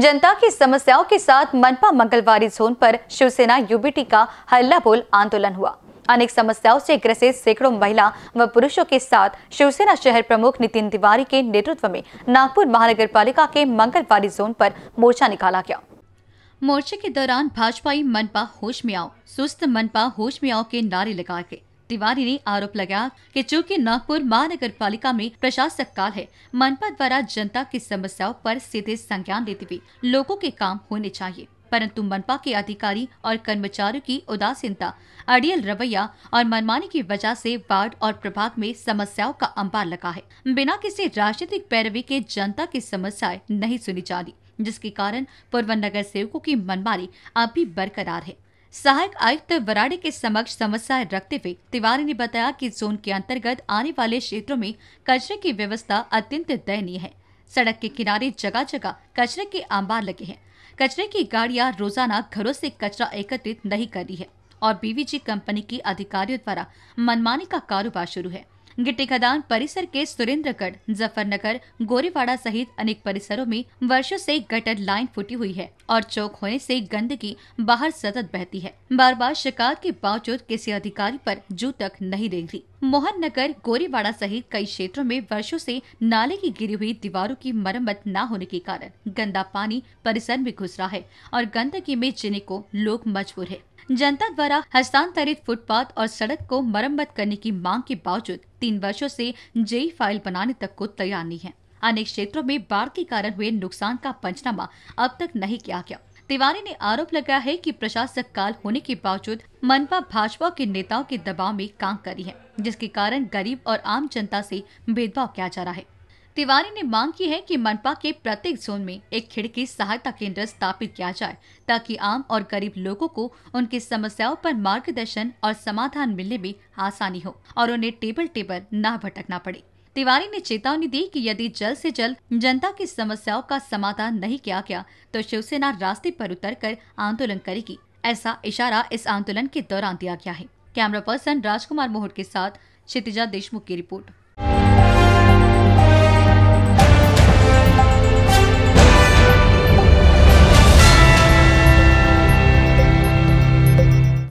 जनता की समस्याओं के साथ मनपा मंगलवारी जोन पर शिवसेना यूबीटी का हल्ला बोल आंदोलन हुआ अनेक समस्याओं से ग्रसित सैकड़ों महिला व पुरुषों के साथ शिवसेना शहर प्रमुख नितिन तिवारी के नेतृत्व में नागपुर महानगर पालिका के मंगलवारी जोन पर मोर्चा निकाला गया मोर्चे के दौरान भाजपाई मनपा होश में आओ सुस्त मनपा होश में आओ के नारे लगाए गए तिवारी ने आरोप लगाया कि चूंकि नागपुर महानगर पालिका में प्रशासक काल है मनपा द्वारा जनता की समस्याओं पर सीधे संज्ञान लेते हुए लोगों के काम होने चाहिए परंतु मनपा के अधिकारी और कर्मचारियों की उदासीनता अड़ियल रवैया और मनमानी की वजह से वार्ड और प्रभाग में समस्याओं का अंबार लगा है बिना किसी राजनीतिक पैरवी के जनता की समस्याएं नहीं सुनी जा रही जिसके कारण पूर्व नगर सेवकों की मनमानी अभी बरकरार है सहायक आयुक्त वराड़े के समक्ष समस्याएं रखते हुए तिवारी ने बताया कि जोन के अंतर्गत आने वाले क्षेत्रों में कचरे की व्यवस्था अत्यंत दयनीय है सड़क के किनारे जगह जगह कचरे के अंबार लगे हैं कचरे की गाड़ियां रोजाना घरों से कचरा एकत्रित नहीं कर रही है और बीवीजी कंपनी के अधिकारियों द्वारा मनमानी का कारोबार शुरू है गिट्टी खदान परिसर के सुरेंद्रगढ़ जफरनगर गोरेवाड़ा सहित अनेक परिसरों में वर्षों से गटर लाइन फूटी हुई है और चौक होने से गंदगी बाहर सतत बहती है बार बार शिकायत के बावजूद किसी अधिकारी पर जू तक नहीं देख रही मोहन नगर गोरेवाड़ा सहित कई क्षेत्रों में वर्षों से नाले की गिरी हुई दीवारों की मरम्मत न होने के कारण गंदा पानी परिसर में घुस रहा है और गंदगी में जीने को लोग मजबूर है जनता द्वारा हस्तांतरित फुटपाथ और सड़क को मरम्मत करने की मांग के बावजूद तीन वर्षो से जेई फाइल बनाने तक को तैयार नहीं है अनेक क्षेत्रों में बाढ़ के कारण हुए नुकसान का पंचनामा अब तक नहीं किया गया तिवारी ने आरोप लगाया है कि प्रशासक काल होने के बावजूद मनपा भाजपा के नेताओं के दबाव में काम करी है जिसके कारण गरीब और आम जनता से भेदभाव किया जा रहा है तिवारी ने मांग की है कि मनपा के प्रत्येक जोन में एक खिड़की सहायता केंद्र स्थापित किया जाए ताकि आम और गरीब लोगों को उनकी समस्याओं पर मार्गदर्शन और समाधान मिलने में आसानी हो और उन्हें टेबल टेबल न भटकना पड़े तिवारी ने चेतावनी दी कि यदि जल्द से जल्द जनता की समस्याओं का समाधान नहीं किया गया तो शिवसेना रास्ते पर कर आंदोलन करेगी ऐसा इशारा इस आंदोलन के दौरान दिया गया है कैमरा पर्सन राजकुमार मोहट के साथ क्षितिजा देशमुख की रिपोर्ट